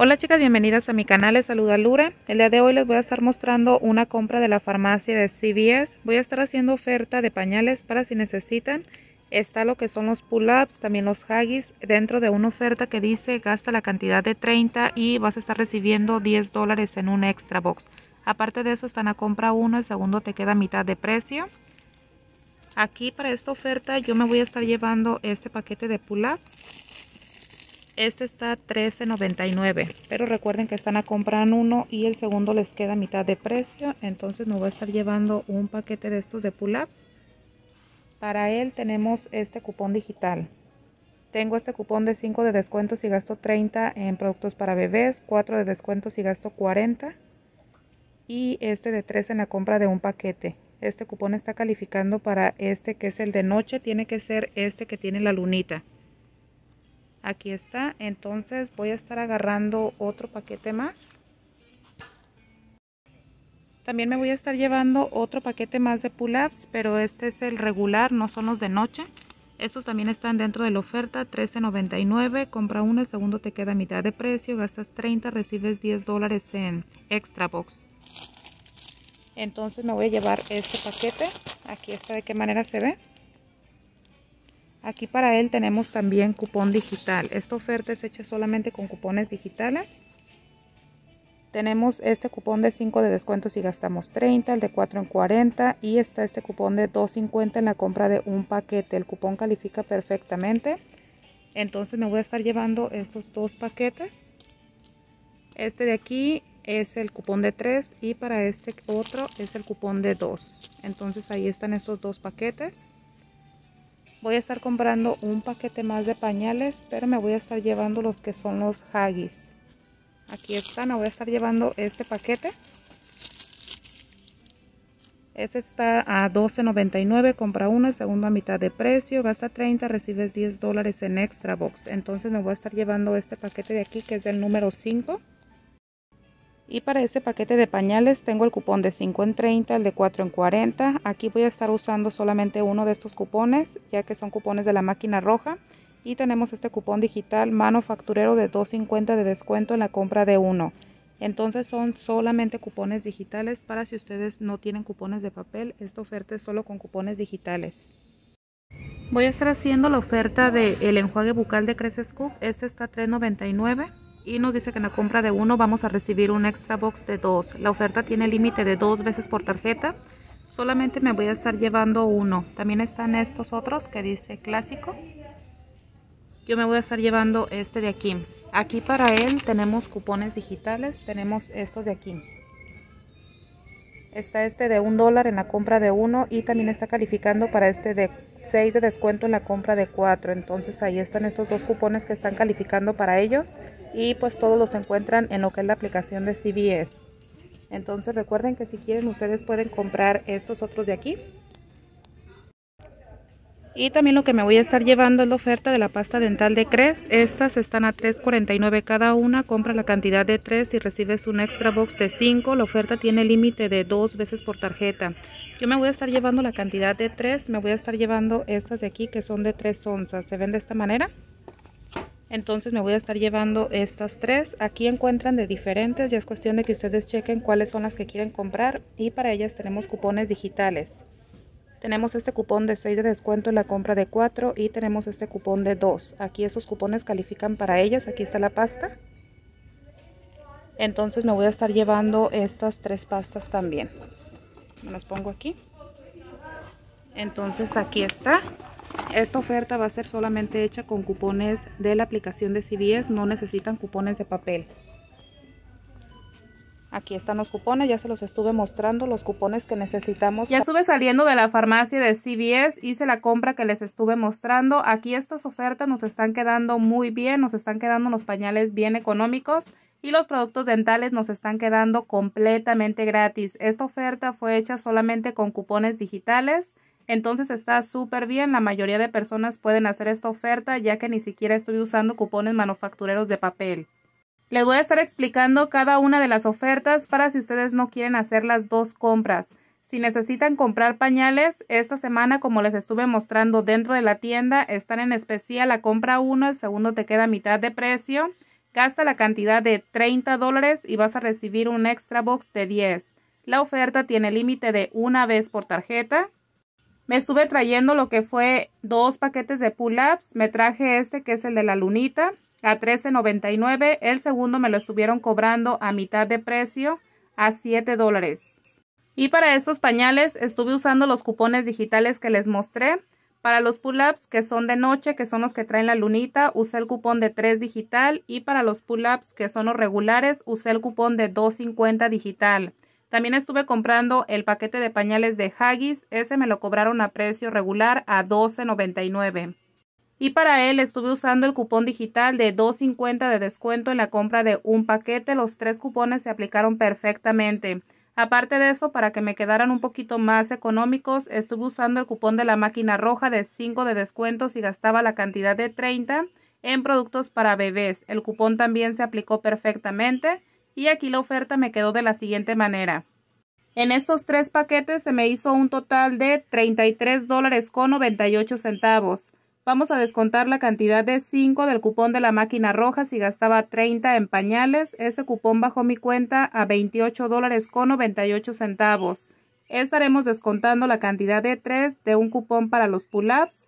Hola chicas, bienvenidas a mi canal, les saluda Lura. El día de hoy les voy a estar mostrando una compra de la farmacia de CVS. Voy a estar haciendo oferta de pañales para si necesitan. Está lo que son los pull-ups, también los haggis, dentro de una oferta que dice gasta la cantidad de 30 y vas a estar recibiendo 10 dólares en un extra box. Aparte de eso están a compra uno, el segundo te queda a mitad de precio. Aquí para esta oferta yo me voy a estar llevando este paquete de pull-ups este está $13.99, pero recuerden que están a comprar uno y el segundo les queda a mitad de precio. Entonces no va a estar llevando un paquete de estos de pull-ups. Para él tenemos este cupón digital. Tengo este cupón de 5 de descuento si gasto 30 en productos para bebés, 4 de descuento si gasto 40 y este de 3 en la compra de un paquete. Este cupón está calificando para este que es el de noche, tiene que ser este que tiene la lunita aquí está entonces voy a estar agarrando otro paquete más también me voy a estar llevando otro paquete más de pull-ups pero este es el regular no son los de noche estos también están dentro de la oferta, $13.99. Compra uno, el segundo te queda a mitad de precio. Gastas $30, recibes $10 dólares en extra box. Entonces me voy a llevar este paquete. Aquí está de qué manera se ve. Aquí para él tenemos también cupón digital. Esta oferta es hecha solamente con cupones digitales. Tenemos este cupón de 5 de descuento si gastamos 30, el de 4 en 40 y está este cupón de 2.50 en la compra de un paquete. El cupón califica perfectamente. Entonces me voy a estar llevando estos dos paquetes. Este de aquí es el cupón de 3 y para este otro es el cupón de 2. Entonces ahí están estos dos paquetes voy a estar comprando un paquete más de pañales pero me voy a estar llevando los que son los haggis aquí están, voy a estar llevando este paquete Ese está a $12.99, compra uno, el segundo a mitad de precio, gasta 30, recibes 10 dólares en extra box. Entonces me voy a estar llevando este paquete de aquí que es el número 5. Y para ese paquete de pañales tengo el cupón de 5 en 30, el de 4 en 40. Aquí voy a estar usando solamente uno de estos cupones, ya que son cupones de la máquina roja. Y tenemos este cupón digital manufacturero de 2.50 de descuento en la compra de uno. Entonces son solamente cupones digitales para si ustedes no tienen cupones de papel. Esta oferta es solo con cupones digitales. Voy a estar haciendo la oferta del enjuague bucal de Crest Scoop. Este está $3.99 y nos dice que en la compra de uno vamos a recibir un extra box de dos. La oferta tiene límite de dos veces por tarjeta. Solamente me voy a estar llevando uno. También están estos otros que dice clásico. Yo me voy a estar llevando este de aquí. Aquí para él tenemos cupones digitales. Tenemos estos de aquí. Está este de un dólar en la compra de uno y también está calificando para este de 6 de descuento en la compra de cuatro. Entonces ahí están estos dos cupones que están calificando para ellos y pues todos los encuentran en lo que es la aplicación de CBS. Entonces recuerden que si quieren ustedes pueden comprar estos otros de aquí. Y también lo que me voy a estar llevando es la oferta de la pasta dental de Cres. Estas están a $3.49 cada una. Compra la cantidad de 3 y recibes un extra box de 5. La oferta tiene límite de dos veces por tarjeta. Yo me voy a estar llevando la cantidad de 3. Me voy a estar llevando estas de aquí que son de 3 onzas. Se ven de esta manera. Entonces me voy a estar llevando estas tres. Aquí encuentran de diferentes, ya es cuestión de que ustedes chequen cuáles son las que quieren comprar. Y para ellas tenemos cupones digitales. Tenemos este cupón de 6 de descuento en la compra de 4 y tenemos este cupón de 2. Aquí esos cupones califican para ellas, aquí está la pasta. Entonces me voy a estar llevando estas tres pastas también. las pongo aquí. Entonces aquí está. Esta oferta va a ser solamente hecha con cupones de la aplicación de CVS. no necesitan cupones de papel. Aquí están los cupones, ya se los estuve mostrando, los cupones que necesitamos. Ya estuve saliendo de la farmacia de CVS, hice la compra que les estuve mostrando. Aquí estas ofertas nos están quedando muy bien, nos están quedando los pañales bien económicos y los productos dentales nos están quedando completamente gratis. Esta oferta fue hecha solamente con cupones digitales entonces está súper bien, la mayoría de personas pueden hacer esta oferta ya que ni siquiera estoy usando cupones manufactureros de papel. Les voy a estar explicando cada una de las ofertas para si ustedes no quieren hacer las dos compras. Si necesitan comprar pañales, esta semana como les estuve mostrando dentro de la tienda, están en especial la compra uno, el segundo te queda mitad de precio. Gasta la cantidad de 30 dólares y vas a recibir un extra box de 10. La oferta tiene límite de una vez por tarjeta. Me estuve trayendo lo que fue dos paquetes de pull-ups. Me traje este que es el de la lunita a $13.99. El segundo me lo estuvieron cobrando a mitad de precio a $7 dólares. Y para estos pañales estuve usando los cupones digitales que les mostré. Para los pull-ups que son de noche, que son los que traen la lunita, usé el cupón de 3 digital. Y para los pull-ups que son los regulares, usé el cupón de 2.50 digital. También estuve comprando el paquete de pañales de Haggis, ese me lo cobraron a precio regular a $12.99. Y para él estuve usando el cupón digital de $2.50 de descuento en la compra de un paquete, los tres cupones se aplicaron perfectamente. Aparte de eso, para que me quedaran un poquito más económicos, estuve usando el cupón de la máquina roja de 5 de descuento y gastaba la cantidad de 30 en productos para bebés. El cupón también se aplicó perfectamente y aquí la oferta me quedó de la siguiente manera. En estos tres paquetes se me hizo un total de 33 dólares con centavos. Vamos a descontar la cantidad de 5 del cupón de la máquina roja si gastaba 30 en pañales. Ese cupón bajó mi cuenta a 28 dólares con centavos. Estaremos descontando la cantidad de 3 de un cupón para los pull-ups.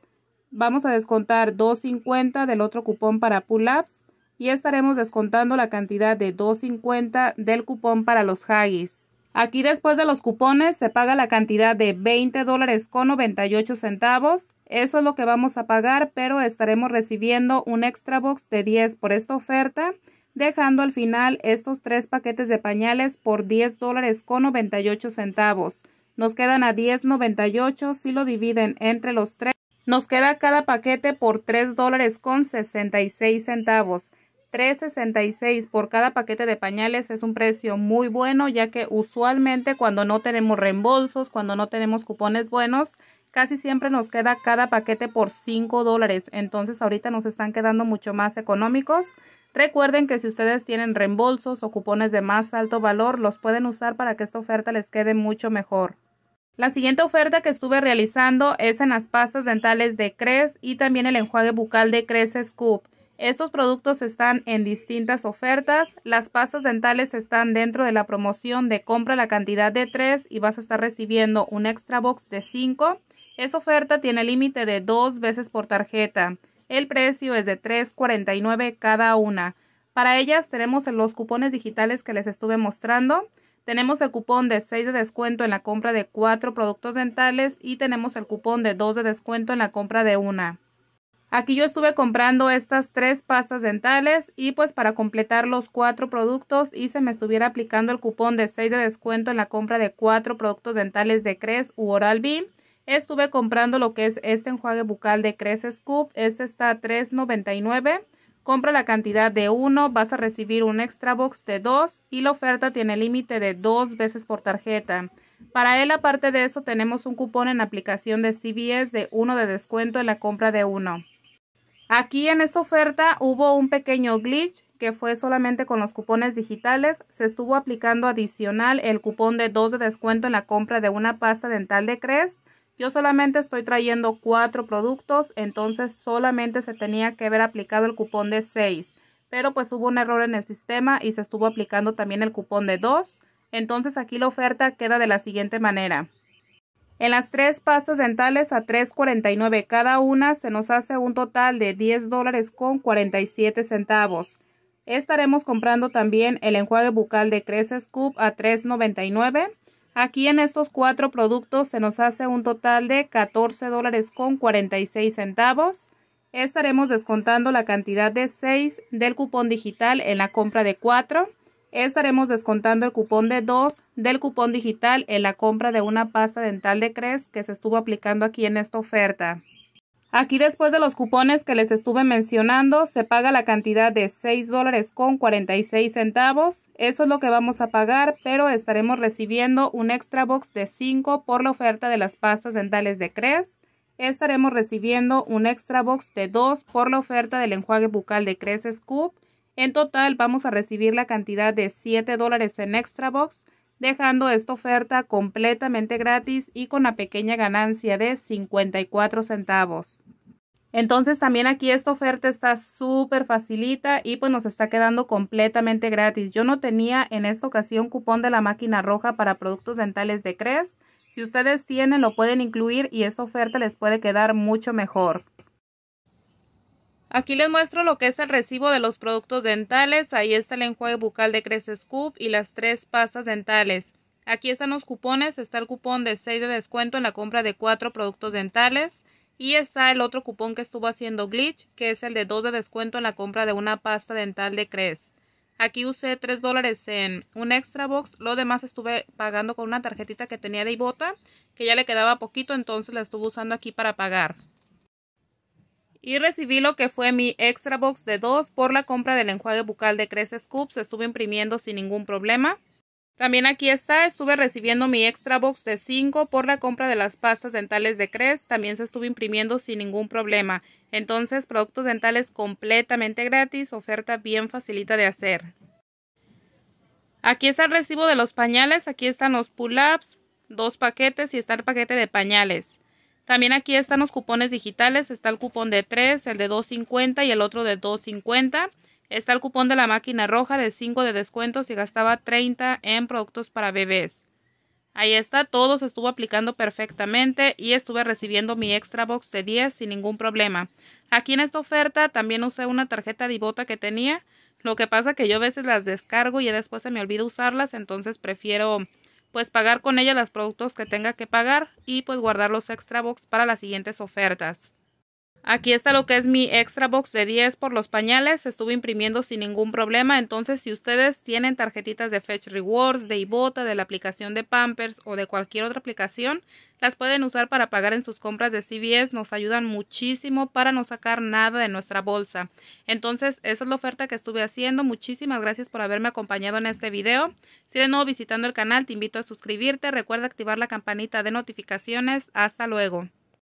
Vamos a descontar 2.50 del otro cupón para pull-ups y estaremos descontando la cantidad de 2.50 del cupón para los Haggis. Aquí después de los cupones se paga la cantidad de 20 dólares con 98 centavos. Eso es lo que vamos a pagar, pero estaremos recibiendo un extra box de 10 por esta oferta, dejando al final estos tres paquetes de pañales por 10 dólares con 98 centavos. Nos quedan a 10.98 si lo dividen entre los tres. Nos queda cada paquete por 3 dólares con 66 centavos. 3.66 por cada paquete de pañales es un precio muy bueno ya que usualmente cuando no tenemos reembolsos, cuando no tenemos cupones buenos, casi siempre nos queda cada paquete por 5 dólares. Entonces ahorita nos están quedando mucho más económicos. Recuerden que si ustedes tienen reembolsos o cupones de más alto valor, los pueden usar para que esta oferta les quede mucho mejor. La siguiente oferta que estuve realizando es en las pastas dentales de Cres y también el enjuague bucal de Cres Scoop. Estos productos están en distintas ofertas. Las pastas dentales están dentro de la promoción de compra la cantidad de 3 y vas a estar recibiendo un extra box de 5. Esa oferta tiene límite de dos veces por tarjeta. El precio es de 3.49 cada una. Para ellas tenemos los cupones digitales que les estuve mostrando. Tenemos el cupón de 6 de descuento en la compra de 4 productos dentales y tenemos el cupón de 2 de descuento en la compra de una. Aquí yo estuve comprando estas tres pastas dentales y pues para completar los cuatro productos y me estuviera aplicando el cupón de 6 de descuento en la compra de cuatro productos dentales de Cres u Oral-B. Estuve comprando lo que es este enjuague bucal de Cres Scoop. Este está a $3.99. Compra la cantidad de uno, vas a recibir un extra box de dos y la oferta tiene límite de dos veces por tarjeta. Para él, aparte de eso, tenemos un cupón en aplicación de CVS de uno de descuento en la compra de uno. Aquí en esta oferta hubo un pequeño glitch que fue solamente con los cupones digitales. Se estuvo aplicando adicional el cupón de 2 de descuento en la compra de una pasta dental de Crest. Yo solamente estoy trayendo 4 productos, entonces solamente se tenía que haber aplicado el cupón de 6. Pero pues hubo un error en el sistema y se estuvo aplicando también el cupón de 2. Entonces aquí la oferta queda de la siguiente manera. En las tres pastas dentales a 3.49 cada una se nos hace un total de 10 con 47 centavos. Estaremos comprando también el enjuague bucal de Cresce Scoop a 3.99. Aquí en estos cuatro productos se nos hace un total de 14 con 46 centavos. Estaremos descontando la cantidad de 6 del cupón digital en la compra de 4 estaremos descontando el cupón de 2 del cupón digital en la compra de una pasta dental de Crest que se estuvo aplicando aquí en esta oferta. Aquí después de los cupones que les estuve mencionando, se paga la cantidad de $6.46. dólares con 46 centavos. Eso es lo que vamos a pagar, pero estaremos recibiendo un extra box de 5 por la oferta de las pastas dentales de Crest. Estaremos recibiendo un extra box de 2 por la oferta del enjuague bucal de Crest Scoop en total vamos a recibir la cantidad de 7 dólares en Extra Box, dejando esta oferta completamente gratis y con la pequeña ganancia de 54 centavos. Entonces también aquí esta oferta está súper facilita y pues nos está quedando completamente gratis. Yo no tenía en esta ocasión cupón de la máquina roja para productos dentales de Crest. Si ustedes tienen lo pueden incluir y esta oferta les puede quedar mucho mejor. Aquí les muestro lo que es el recibo de los productos dentales. Ahí está el enjuague bucal de Crest Scoop y las tres pastas dentales. Aquí están los cupones. Está el cupón de 6 de descuento en la compra de 4 productos dentales. Y está el otro cupón que estuvo haciendo Glitch, que es el de 2 de descuento en la compra de una pasta dental de Crest. Aquí usé 3 dólares en un extra box. Lo demás estuve pagando con una tarjetita que tenía de Ibota, que ya le quedaba poquito, entonces la estuve usando aquí para pagar y recibí lo que fue mi extra box de 2 por la compra del enjuague bucal de Crest Scoop. Se estuvo imprimiendo sin ningún problema. También aquí está, estuve recibiendo mi extra box de 5 por la compra de las pastas dentales de Crest. También se estuvo imprimiendo sin ningún problema. Entonces, productos dentales completamente gratis, oferta bien facilita de hacer. Aquí está el recibo de los pañales, aquí están los pull-ups, dos paquetes y está el paquete de pañales. También aquí están los cupones digitales. Está el cupón de 3, el de 2.50 y el otro de 2.50. Está el cupón de la máquina roja de 5 de descuento si gastaba 30 en productos para bebés. Ahí está, todo se estuvo aplicando perfectamente y estuve recibiendo mi extra box de 10 sin ningún problema. Aquí en esta oferta también usé una tarjeta de bota que tenía. Lo que pasa que yo a veces las descargo y después se me olvida usarlas, entonces prefiero pues pagar con ella los productos que tenga que pagar y pues guardar los extra box para las siguientes ofertas. Aquí está lo que es mi extra box de 10 por los pañales. Estuve imprimiendo sin ningún problema. Entonces, si ustedes tienen tarjetitas de Fetch Rewards, de Ibota, de la aplicación de Pampers o de cualquier otra aplicación, las pueden usar para pagar en sus compras de CVS. Nos ayudan muchísimo para no sacar nada de nuestra bolsa. Entonces, esa es la oferta que estuve haciendo. Muchísimas gracias por haberme acompañado en este video. Si eres nuevo visitando el canal, te invito a suscribirte. Recuerda activar la campanita de notificaciones. Hasta luego.